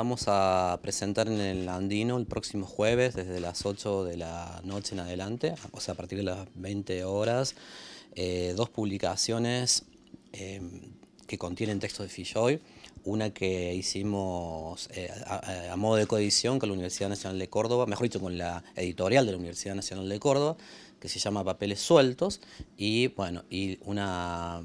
Vamos a presentar en el Andino el próximo jueves desde las 8 de la noche en adelante, o sea, a partir de las 20 horas, eh, dos publicaciones em, que contienen textos de Fijoy, una que hicimos eh, a, modo de coedición con la Universidad Nacional de Córdoba, mejor dicho, con la editorial de la Universidad Nacional de Córdoba, que se llama Papeles Sueltos, y bueno, y una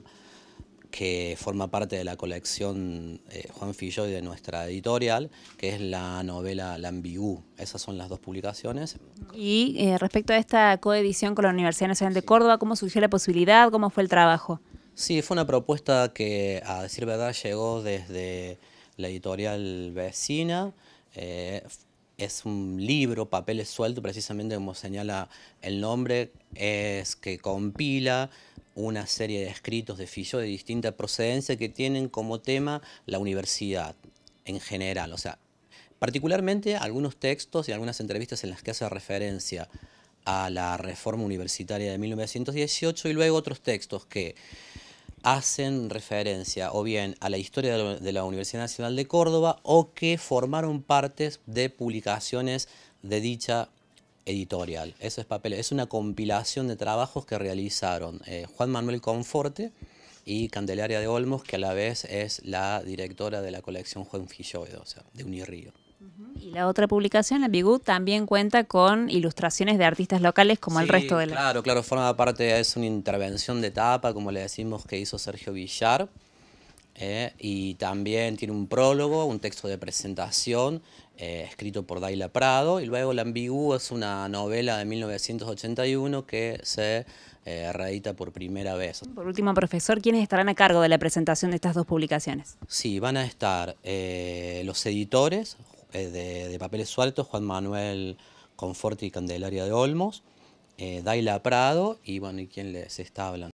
que forma parte de la colección eh, Juan Juan y de nuestra editorial, que es la novela La Ambigu, Esas son las dos publicaciones. Y eh, respecto a esta coedición con la Universidad Nacional de Córdoba, ¿cómo surgió la posibilidad? ¿Cómo fue el trabajo? Sí, fue una propuesta que, a decir verdad, llegó desde la editorial vecina. Eh, es un libro, papeles suelto, precisamente como señala el nombre, es que compila una serie de escritos de Filló de distinta procedencia que tienen como tema la universidad en general, o sea, particularmente algunos textos y algunas entrevistas en las que hace referencia a la reforma universitaria de 1918 y luego otros textos que hacen referencia o bien a la historia de la Universidad Nacional de Córdoba o que formaron partes de publicaciones de dicha editorial. Eso es papel. es una compilación de trabajos que realizaron eh, Juan Manuel Conforte y Candelaria de Olmos, que a la vez es la directora de la colección Juan Filloedo, o sea, de Unirrío. Y la otra publicación, la Bigú, también cuenta con ilustraciones de artistas locales como el resto de la... Claro, claro, forma parte, es una intervención de etapa, como le decimos, que hizo Sergio Villar. Eh, y también tiene un prólogo, un texto de presentación eh, escrito por Daila Prado y luego La Ambigua es una novela de 1981 que se eh, reedita por primera vez. Por último, profesor, ¿quiénes estarán a cargo de la presentación de estas dos publicaciones? Sí, van a estar eh, los editores de, de, Papeles Sueltos, Juan Manuel Conforti y Candelaria de Olmos, Daila Prado y bueno, ¿y quién les está hablando?